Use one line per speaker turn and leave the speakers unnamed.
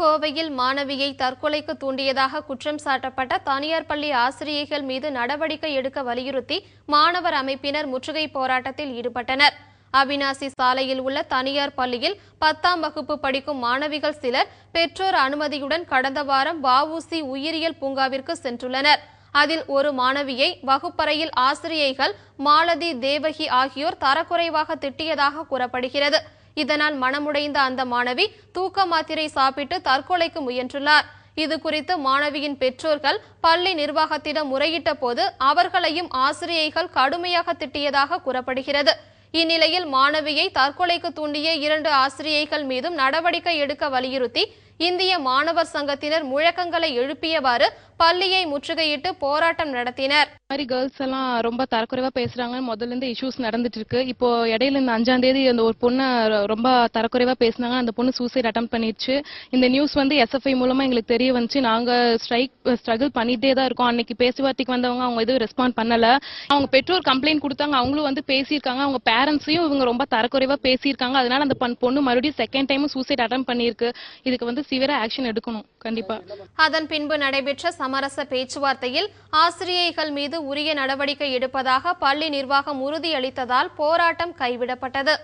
கோவையில் மாணவியை தற்கொலைக்கு தூண்டியதாக குற்றம் சாட்டப்பட்ட தனியார் பள்ளி ஆசிரியைகள் மீது நடவடிக்கை எடுக்க வலியுறுத்தி மாணவர் அமைப்பினர் முற்றுகை போராட்டத்தில் ஈடுபட்டனர் அவினாசி சாலையில் உள்ள தனியார் பள்ளியில் பத்தாம் வகுப்பு படிக்கும் மாணவிகள் சிலர் பெற்றோர் அனுமதியுடன் கடந்த வாரம் வவுசி உயிரியல் பூங்காவிற்கு சென்றுள்ளனர் அதில் ஒரு மாணவியை வகுப்பறையில் ஆசிரியைகள் மாலதி தேவகி ஆகியோர் தரக்குறைவாக திட்டியதாக கூறப்படுகிறது இதனால் மனமுடைந்த அந்த மாணவி தூக்க மாத்திரை சாப்பிட்டு தற்கொலைக்கு முயன்றுள்ளார் இது குறித்து மாணவியின் பெற்றோர்கள் பள்ளி நிர்வாகத்திடம் முறையிட்ட போது அவர்களையும் ஆசிரியைகள் கடுமையாக திட்டியதாக கூறப்படுகிறது இந்நிலையில் மாணவியை தற்கொலைக்கு தூண்டிய இரண்டு ஆசிரியைகள் மீதும் நடவடிக்கை எடுக்க வலியுறுத்தி இந்திய மாணவர் சங்கத்தினர் முழக்கங்களை எழுப்பியவாறு பள்ளியை முற்றுகையிட்டு போராட்டம் நடத்தினர் மாதிரி கேர்ள்ஸ் எல்லாம் ரொம்ப தரக்குறைவா பேசுறாங்க
முதல்ல இருந்து இஷ்யூஸ் நடந்துட்டு இருக்கு இப்போ இடையில இந்த அஞ்சாம் தேதி அந்த ஒரு பொண்ணு ரொம்ப தரக்குறைவா பேசினாங்க அந்த பொண்ணு சூசைட் அட்டம் பண்ணிடுச்சு இந்த நியூஸ் வந்து எஸ்எஃப்ஐ மூலமா எங்களுக்கு தெரிய வந்துச்சு நாங்க ஸ்ட்ரைக் ஸ்ட்ரகிள் பண்ணிட்டே தான் இருக்கோம் அன்னைக்கு பேச்சுவார்த்தைக்கு வந்தவங்க அவங்க எதுவும் ரெஸ்பாண்ட் பண்ணல அவங்க பெற்றோர் கம்ப்ளைண்ட் கொடுத்தாங்க அவங்களும் வந்து பேசியிருக்காங்க அவங்க பேரண்ட்ஸையும் இவங்க ரொம்ப தரக்குறைவா பேசியிருக்காங்க அதனால அந்த பொண்ணு மறுபடியும் செகண்ட் டைம் சூசைட் அட்டம் பண்ணியிருக்கு இதுக்கு வந்து சிவியரா ஆக்ஷன் எடுக்கணும் கண்டிப்பா
அதன் பின்பு நடைபெற்ற சமரச பேச்சுவார்த்தையில் ஆசிரியைகள் மீது உரிய நடவடிக்கை எடுப்பதாக பள்ளி நிர்வாகம் உறுதியளித்ததால் போராட்டம் கைவிடப்பட்டது